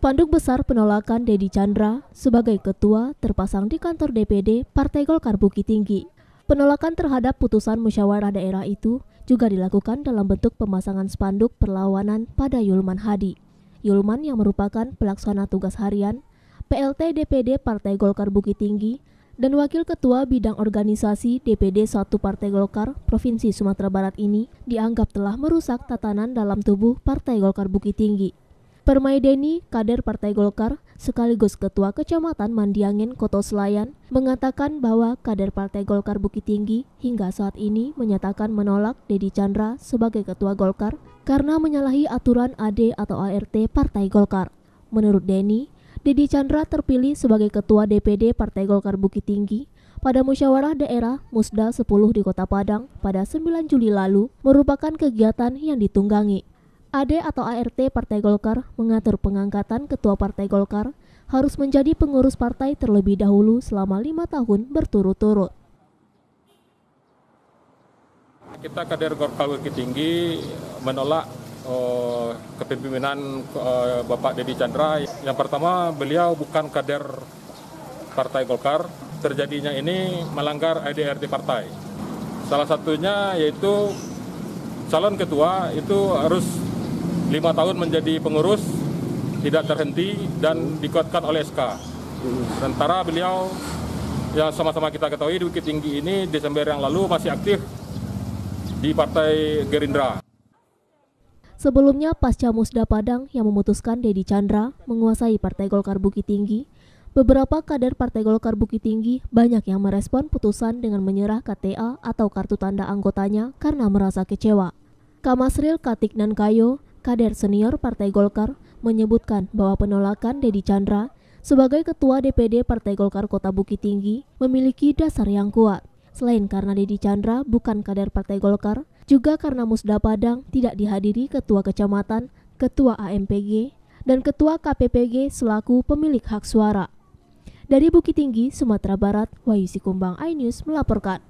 Spanduk besar penolakan Dedi Chandra sebagai ketua terpasang di kantor DPD Partai Golkar Bukit Tinggi. Penolakan terhadap putusan musyawarah daerah itu juga dilakukan dalam bentuk pemasangan spanduk perlawanan pada Yulman Hadi. Yulman yang merupakan pelaksana tugas harian, PLT DPD Partai Golkar Bukit Tinggi, dan Wakil Ketua Bidang Organisasi DPD Satu Partai Golkar Provinsi Sumatera Barat ini dianggap telah merusak tatanan dalam tubuh Partai Golkar Bukit Tinggi. Permaideni, kader Partai Golkar, sekaligus Ketua Kecamatan Mandiangin, Koto Selayan, mengatakan bahwa kader Partai Golkar Bukit Tinggi hingga saat ini menyatakan menolak Dedi Chandra sebagai Ketua Golkar karena menyalahi aturan AD atau ART Partai Golkar. Menurut Denny, Dedi Chandra terpilih sebagai Ketua DPD Partai Golkar Bukit Tinggi pada musyawarah daerah Musda 10 di Kota Padang pada 9 Juli lalu merupakan kegiatan yang ditunggangi. AD atau ART Partai Golkar mengatur pengangkatan Ketua Partai Golkar harus menjadi pengurus partai terlebih dahulu selama lima tahun berturut-turut. Kita kader Golkar Wilki Tinggi menolak uh, kepemimpinan uh, Bapak Dedi Chandra. Yang pertama, beliau bukan kader Partai Golkar. Terjadinya ini melanggar ADRT Partai. Salah satunya yaitu calon ketua itu harus lima tahun menjadi pengurus tidak terhenti dan dikuatkan oleh SK. Sementara beliau ya sama-sama kita ketahui di Bukit Tinggi ini Desember yang lalu masih aktif di Partai Gerindra. Sebelumnya pasca Musda Padang yang memutuskan Dedi Chandra menguasai Partai Golkar Bukit Tinggi, beberapa kader Partai Golkar Bukit Tinggi banyak yang merespon putusan dengan menyerah KTA atau kartu tanda anggotanya karena merasa kecewa. Kamasril Katik Nankayo kader senior Partai Golkar, menyebutkan bahwa penolakan Dedi Chandra sebagai ketua DPD Partai Golkar Kota Bukit Tinggi memiliki dasar yang kuat. Selain karena Dedi Chandra bukan kader Partai Golkar, juga karena Musda Padang tidak dihadiri Ketua Kecamatan, Ketua AMPG, dan Ketua KPPG selaku pemilik hak suara. Dari Bukit Tinggi, Sumatera Barat, Wayu Sikumbang iNews melaporkan.